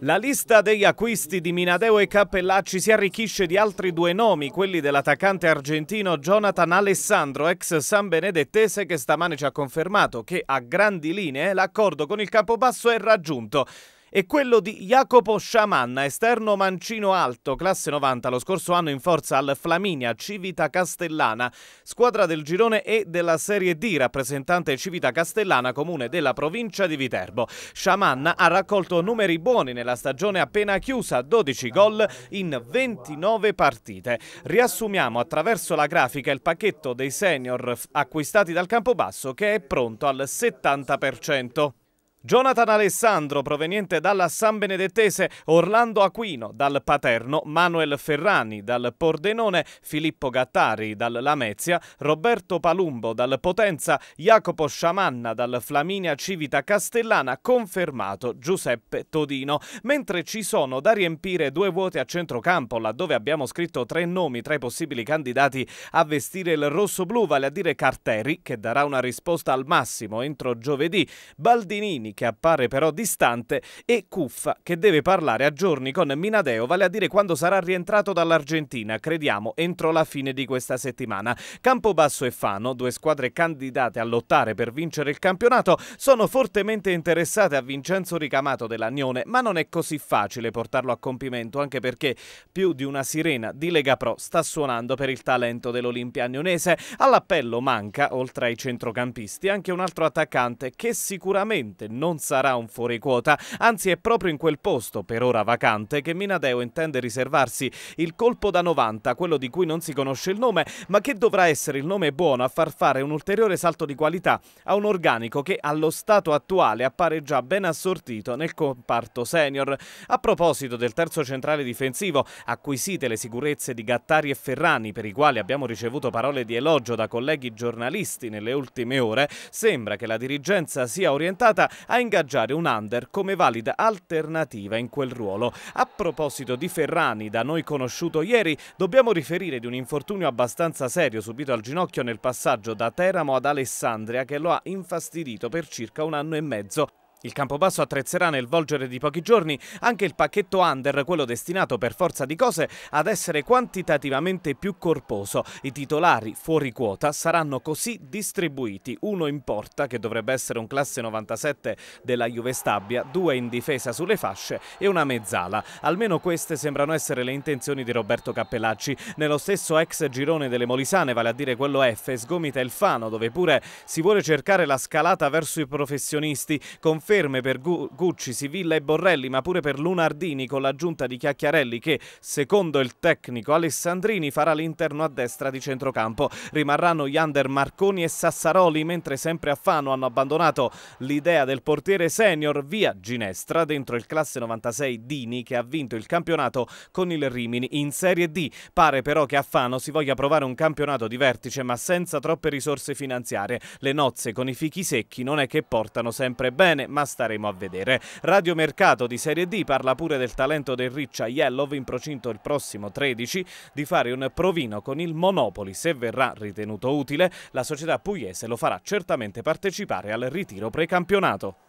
La lista degli acquisti di Minadeo e Cappellacci si arricchisce di altri due nomi, quelli dell'attaccante argentino Jonathan Alessandro, ex San Benedettese, che stamane ci ha confermato che a grandi linee l'accordo con il Capobasso è raggiunto e quello di Jacopo Sciamanna, esterno mancino alto, classe 90, lo scorso anno in forza al Flaminia Civita Castellana, squadra del girone E della Serie D, rappresentante Civita Castellana, comune della provincia di Viterbo. Sciamanna ha raccolto numeri buoni nella stagione appena chiusa, 12 gol in 29 partite. Riassumiamo attraverso la grafica il pacchetto dei senior acquistati dal Campobasso che è pronto al 70%. Jonathan Alessandro proveniente dalla San Benedettese, Orlando Aquino dal Paterno, Manuel Ferrani dal Pordenone, Filippo Gattari dal Lamezia, Roberto Palumbo dal Potenza, Jacopo Sciamanna dal Flaminia Civita Castellana, confermato Giuseppe Todino. Mentre ci sono da riempire due vuoti a centrocampo, laddove abbiamo scritto tre nomi tra i possibili candidati a vestire il rosso-blu, vale a dire Carteri, che darà una risposta al massimo entro giovedì, Baldinini, Giannini, che appare però distante, e Cuffa, che deve parlare a giorni con Minadeo, vale a dire quando sarà rientrato dall'Argentina, crediamo entro la fine di questa settimana. Campobasso e Fano, due squadre candidate a lottare per vincere il campionato, sono fortemente interessate a Vincenzo Ricamato dell'Agnone, ma non è così facile portarlo a compimento, anche perché più di una sirena di Lega Pro sta suonando per il talento dell'Olimpia agnonese. All'appello manca, oltre ai centrocampisti, anche un altro attaccante che sicuramente non sarà un fuori quota, anzi è proprio in quel posto, per ora vacante, che Minadeo intende riservarsi il colpo da 90, quello di cui non si conosce il nome, ma che dovrà essere il nome buono a far fare un ulteriore salto di qualità a un organico che allo stato attuale appare già ben assortito nel comparto senior. A proposito del terzo centrale difensivo, acquisite le sicurezze di Gattari e Ferrani, per i quali abbiamo ricevuto parole di elogio da colleghi giornalisti nelle ultime ore, sembra che la dirigenza sia orientata a ingaggiare un under come valida alternativa in quel ruolo. A proposito di Ferrani, da noi conosciuto ieri, dobbiamo riferire di un infortunio abbastanza serio subito al ginocchio nel passaggio da Teramo ad Alessandria che lo ha infastidito per circa un anno e mezzo. Il Campobasso attrezzerà nel volgere di pochi giorni anche il pacchetto under, quello destinato per forza di cose ad essere quantitativamente più corposo. I titolari fuori quota saranno così distribuiti, uno in porta, che dovrebbe essere un classe 97 della Juve Stabia, due in difesa sulle fasce e una mezzala. Almeno queste sembrano essere le intenzioni di Roberto Cappellacci. Nello stesso ex girone delle Molisane, vale a dire quello F, sgomita il Fano, dove pure si vuole cercare la scalata verso i professionisti, con ferme per Gucci, Sivilla e Borrelli, ma pure per Lunardini con l'aggiunta di Chiacchiarelli che, secondo il tecnico Alessandrini, farà l'interno a destra di centrocampo. Rimarranno Yander Marconi e Sassaroli, mentre sempre a Fano hanno abbandonato l'idea del portiere senior via Ginestra dentro il classe 96 Dini che ha vinto il campionato con il Rimini in Serie D. Pare però che a Fano si voglia provare un campionato di vertice ma senza troppe risorse finanziarie. Le nozze con i fichi secchi non è che portano sempre bene, ma ma staremo a vedere. Radio Mercato di Serie D parla pure del talento del Riccia Yellov in procinto il prossimo 13 di fare un provino con il Monopoli se verrà ritenuto utile. La società pugliese lo farà certamente partecipare al ritiro precampionato.